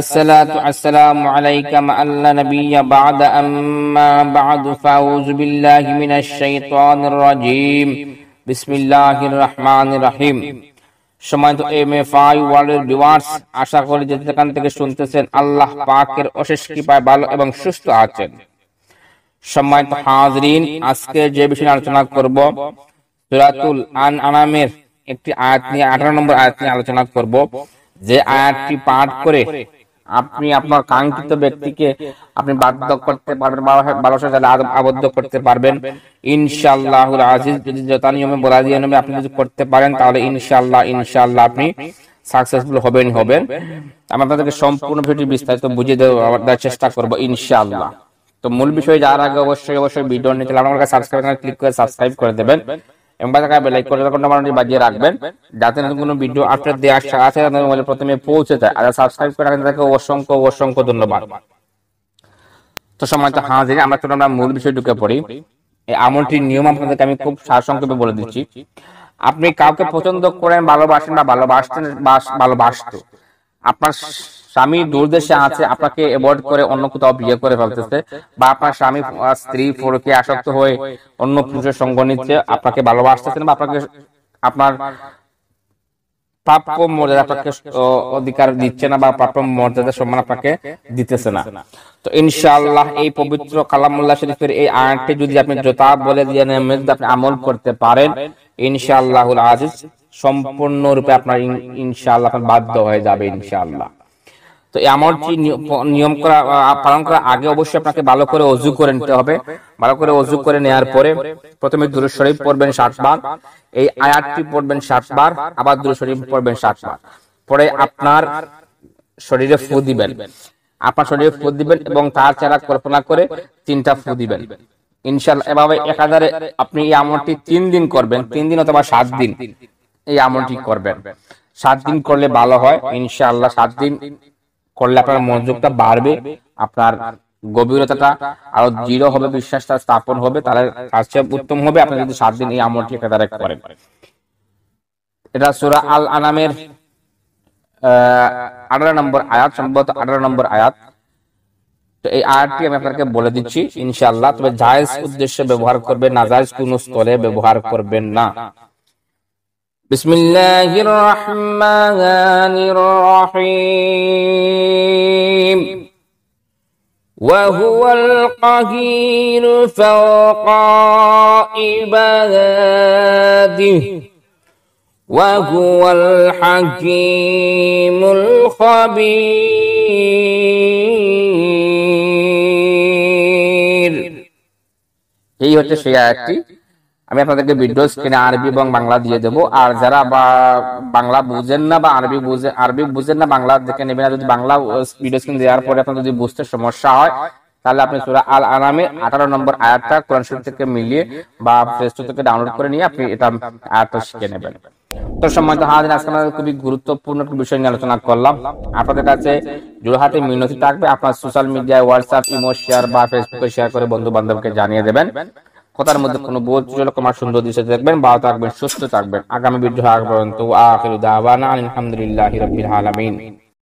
الصلاة السلام عليك مع النبي بعد أما بعد فأعوذ بالله من الشيطان الرجيم بسم الله الرحمن الرحيم সময় তো M F I world viewers আশা করি যে যেখান থেকে শুনতেছেন আল্লাহ পাকের অশেষ কৃপায় ভালো এবং সুস্থ আছেন সম্মানিত হাজরিন আজকে যে বিষয়ে আলোচনা করব সুরাতুল আন আনামের একটি আয়াত নিয়ে আঠারো নম্বর আয়াত নিয়ে আলোচনা করব যে আয়াতটি পাঠ করে আপনি আপনার কাঙ্ক্ষিত ব্যক্তিকে আপনি বাধ্য করতে পারবেন ভালোবাসা চাইলে আবদ্ধ করতে পারবেন ইনশাল্লাহ আজিজ যদি যথা নিয়মে বলা দিয়ে নিয়মে আপনি যদি করতে পারেন তাহলে ইনশাআল্লাহ ইনশাআল্লাহ আপনি সাকসেসফুল হবেন হবেন আমি আপনাদেরকে সম্পূর্ণ ভিডিও বিস্তারিত বুঝিয়ে দেওয়ার চেষ্টা করবো ইনশাআল্লাহ তো মূল বিষয়ে যাওয়ার আগে অবশ্যই অবশ্যই ভিডিও নিতে আমার কাছে সাবস্ক্রাইব ক্লিক করে সাবস্ক্রাইব করে দেবেন এবং বাজিয়ে রাখবেন যাতে কোনো ভিডিও আপনাদের মোবাইলে প্রথমে পৌঁছে যায় আর সাবস্ক্রাইব করে রাখেন অসংখ্য অসংখ্য ধন্যবাদ তো হাজির আমরা আমরা মূল বিষয় ঢুকে পড়ি এই নিয়ম আমি খুব সারসংক্ষেপে বলে দিচ্ছি আপনি কাউকে পছন্দ করেন ভালোবাসেন বা ভালোবাসতেন ভালোবাসত আপনার স্বামী দূর দেশে আছে আপনাকে অ্যাভয়েড করে অন্য কোথাও বিয়ে করে ফেলতেছে বা আপনার স্বামী স্ত্রী ফোরকে আসক্ত হয়ে অন্য পুরুষের সঙ্গ নিচ্ছে আপনাকে ভালোবাসতেছে না বা আপনাকে আপনার প্রাপ্য মর্যাদা আপনাকে অধিকার দিচ্ছে না বা প্রাপ্য মর্যাদা সম্মান আপনাকে দিতেছে না তো ইনশাআল্লাহ এই পবিত্র কালামুল্লাহ শরীফের এই আয়াতটি যদি আপনি যথা বলে দিয়ে আপনি আমল করতে পারেন ইনশাআল্লাহুল আজিজ সম্পূর্ণরূপে আপনার ইনশাআল্লাহ আপনার বাধ্য হয়ে যাবে ইনশাআল্লাহ তো এই আমলটি নিয়ম করা পালন করার আগে অবশ্যই আপনাকে ভালো করে অজু করে নিতে হবে ভালো করে অজু করে নেয়ার পরে প্রথমে দূর শরীফ পড়বেন সাতবার এই আয়াতটি পড়বেন সাতবার আবার দূর শরীফ পড়বেন সাতবার পরে আপনার শরীরে ফু দিবেন আপনার শরীরে ফু দিবেন এবং তার চেহারা কল্পনা করে তিনটা ফু দিবেন ইনশাল্লাহ এভাবে একাধারে আপনি এই আমলটি তিন দিন করবেন তিন দিন অথবা সাত দিন এই আমলটি করবেন সাত দিন করলে ভালো হয় ইনশাআল্লাহ সাত দিন করলে আপনার মনোযোগটা বাড়বে আপনার গভীরতাটা আরো দৃঢ় হবে বিশ্বাসটা স্থাপন হবে তাহলে কাজটা উত্তম হবে আপনি যদি সাত দিন এই আমলটি একাধারে করেন এটা সুরা আল আনামের আঠারো নম্বর আয়াত সম্ভবত আঠারো নম্বর আয়াত তো এই আয়াতটি আমি আপনাকে বলে দিচ্ছি ইনশাআল্লাহ তবে জায়েজ উদ্দেশ্যে ব্যবহার করবেন না জায়েজ কোনো স্তরে ব্যবহার করবেন না بسم الله الرحمن الرحيم وهو القهير فوق عباده وهو الحكيم الخبير هي هتشياتي আমি আপনাদেরকে ভিডিও স্ক্রিনে আরবি এবং বাংলা দিয়ে দেবো আর যারা বাংলা বুঝেন না বা আরবি বুঝে আরবি বুঝেন না বাংলা দেখে নেবেন যদি বাংলা ভিডিও স্ক্রিন দেওয়ার পরে আপনার যদি বুঝতে সমস্যা হয় তাহলে আপনি সুরা আল আনামে আঠারো নম্বর আয়াতটা কোরআন শরীফ থেকে মিলিয়ে বা প্লে স্টোর থেকে ডাউনলোড করে নিয়ে আপনি এটা আয়াতটা শিখে নেবেন তো সম্মানিত হাজির আজকে আমরা খুবই গুরুত্বপূর্ণ একটি বিষয় নিয়ে আলোচনা করলাম আপনাদের কাছে জোড়হাতে মিনতি থাকবে আপনার সোশ্যাল মিডিয়ায় হোয়াটসঅ্যাপ ইমো শেয়ার বা ফেসবুকে শেয়ার করে বন্ধু বান্ধবকে জানিয়ে দেবেন কথার মধ্যে কোনো বোধ সুন্দর দৃশ্য দেখবেন ভালো থাকবেন সুস্থ থাকবেন আগামী বিদ্রোহ আগ পর্যন্ত আখির দাওয়ানা আলহামদুলিল্লাহ রবিল আলমিন